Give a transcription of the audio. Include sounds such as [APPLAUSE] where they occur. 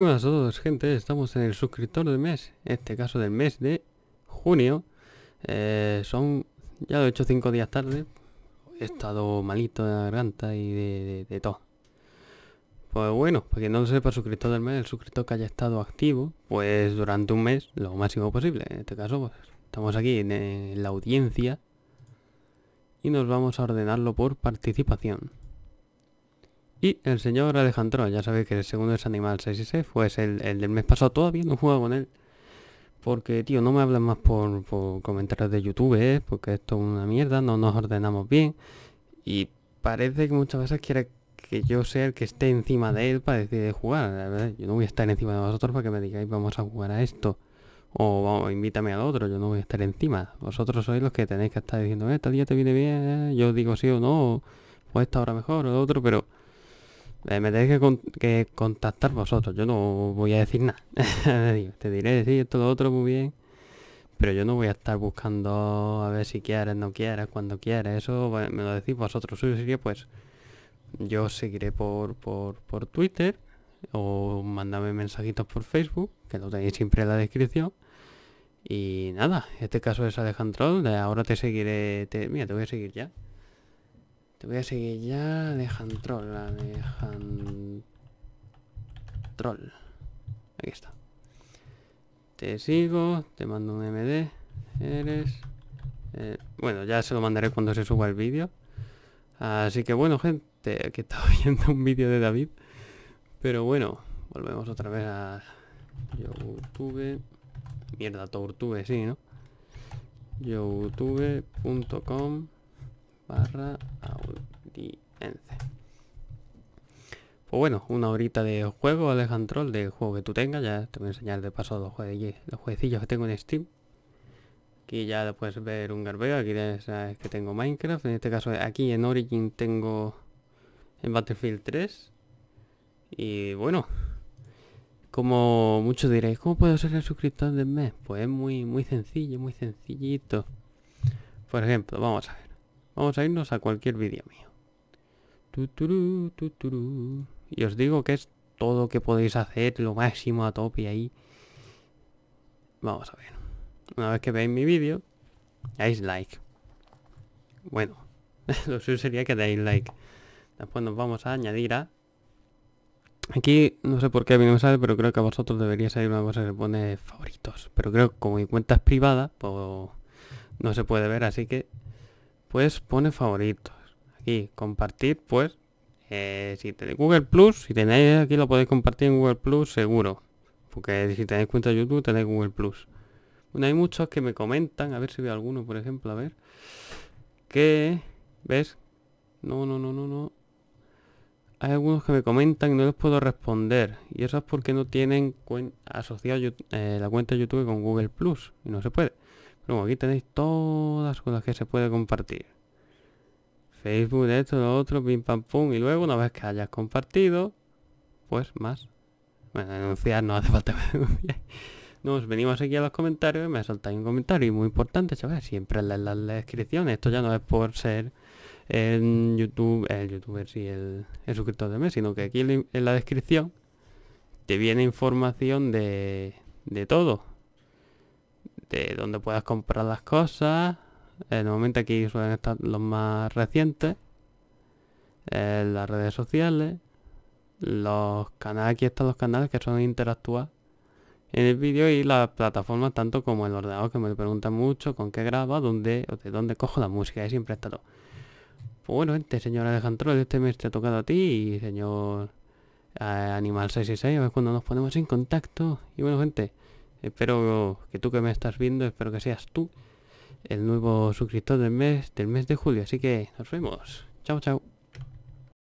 hola a todos gente, estamos en el suscriptor del mes, en este caso del mes de junio eh, Son, ya lo he hecho cinco días tarde, he estado malito de la garganta y de, todo Pues bueno, para quien no lo sepa, suscriptor del mes, el suscriptor que haya estado activo Pues durante un mes, lo máximo posible, en este caso pues, estamos aquí en la audiencia Y nos vamos a ordenarlo por participación y el señor Alejandro, ya sabéis que el segundo es Animal 6 y 6, pues el, del mes pasado todavía no he jugado con él. Porque, tío, no me hablan más por, por comentarios de YouTube, ¿eh? porque esto es una mierda, no nos ordenamos bien. Y parece que muchas veces quiere que yo sea el que esté encima de él para decidir jugar. yo no voy a estar encima de vosotros para que me digáis vamos a jugar a esto. O invítame al otro, yo no voy a estar encima. Vosotros sois los que tenéis que estar diciendo, eh, este día te viene bien, ¿eh? yo digo sí o no, pues esta hora mejor o lo otro, pero eh, me tenéis que, contactar vosotros. Yo no voy a decir nada. [LAUGHS] Te diré, sí, esto, lo otro, muy bien. Pero yo no voy a estar buscando a ver si quieres, no quieras, cuando quieras Eso pues, me lo decís vosotros. su sería pues... Yo seguiré por, por, por Twitter o mándame mensajitos por Facebook, que lo tenéis siempre en la descripción. Y nada, este caso es Alejandro, de ahora te seguiré, mira, te voy a seguir ya. Te voy a seguir ya. dejan troll, Aquí está. Te sigo. Te mando un MD. Eres... bueno, ya se lo mandaré cuando se suba el vídeo. Así que bueno, gente, que está [LAUGHS] viendo un vídeo de David. Pero bueno, volvemos otra vez a youtube. Mierda, YouTube, sí, ¿no? youtube.com barra audience. Pues bueno, una horita de juego, Alejandro, del juego que tú tengas. Ya te voy a enseñar de paso los, los jueguecillos que tengo en Steam. Aquí ya puedes ver un garbeo, aquí ya que tengo Minecraft. En este caso aquí en Origin tengo en Battlefield 3. Y bueno, como muchos diréis, ¿cómo puedo ser el suscriptor del mes? Pues es muy, muy sencillo, muy sencillito. Por ejemplo, vamos a ver. Vamos a irnos a cualquier vídeo mío. Tuturú, tuturú. Y os digo que es todo que podéis hacer, lo máximo a tope ahí. Vamos a ver. Una vez que veáis mi vídeo, dais like. Bueno, [LAUGHS] lo suyo sería que dais like. Después nos vamos a añadir a... Aquí no sé por qué a mí no me sale, pero creo que a vosotros debería salir una cosa que pone favoritos. Pero creo que como mi cuenta es privada, pues no se puede ver, así que pues pone favoritos. Aquí, compartir, pues, eh, si tenéis Google Plus, si tenéis aquí lo podéis compartir en Google Plus seguro. Porque si tenéis cuenta de YouTube tenéis Google Plus. Bueno, hay muchos que me comentan, a ver si veo alguno, por ejemplo, a ver. Que, ¿ves? No, no, no, no, no. Hay algunos que me comentan y no les puedo responder. Y eso es porque no tienen asociado eh, la cuenta de YouTube con Google Plus. Y no se puede. Luego aquí tenéis todas las cosas que se puede compartir. Facebook, esto, lo otro, pim pam pum. Y luego una vez que hayas compartido, pues más. Bueno, denunciar no hace falta Nos venimos aquí a los comentarios me saltáis un comentario. Y muy importante, chavales, siempre en la, descripción. Esto ya no es por ser En YouTube, el youtuber sí, el, suscriptor de mes, sino que aquí en la descripción te viene información de, de todo de donde puedas comprar las cosas. normalmente aquí suelen estar los más recientes. Eh, las redes sociales. Los canales, aquí están los canales que son interactuar en el vídeo y la plataforma tanto como el ordenador que me preguntan mucho con qué graba, dónde, o de dónde cojo la música, y siempre está todo. Pues bueno, gente, señor Alejandro, este mes te ha tocado a ti y señor eh, Animal 666, a ver cuando nos ponemos en contacto. Y bueno, gente, Espero que tú que me estás viendo, espero que seas tú el nuevo suscriptor del mes, del mes de julio. Así que nos vemos. Chao, chao.